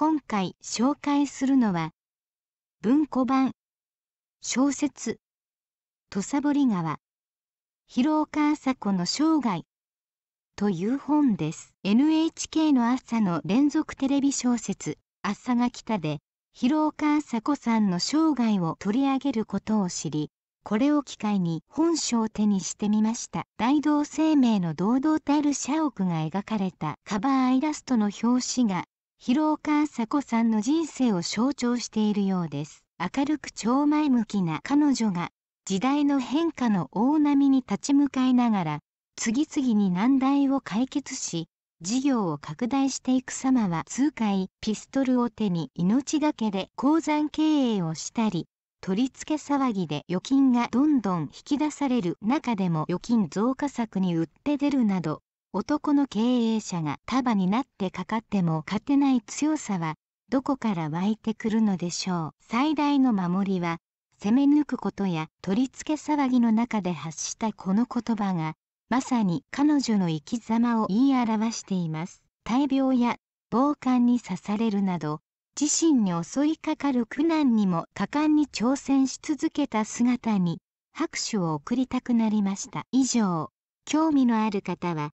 今回紹介するのは文庫版小説「土佐堀川広岡朝子の生涯」という本です NHK の朝の連続テレビ小説「朝が来た」で広岡朝子さんの生涯を取り上げることを知りこれを機会に本書を手にしてみました大同生命の堂々たる社屋が描かれたカバーイラストの表紙が広岡朝子さんの人生を象徴しているようです明るく超前向きな彼女が時代の変化の大波に立ち向かいながら次々に難題を解決し事業を拡大していく様は痛快ピストルを手に命がけで鉱山経営をしたり取り付け騒ぎで預金がどんどん引き出される中でも預金増加策に打って出るなど男の経営者が束になってかかっても勝てない強さはどこから湧いてくるのでしょう最大の守りは攻め抜くことや取り付け騒ぎの中で発したこの言葉がまさに彼女の生き様を言い表しています大病や暴漢に刺されるなど自身に襲いかかる苦難にも果敢に挑戦し続けた姿に拍手を送りたくなりました以上興味のある方は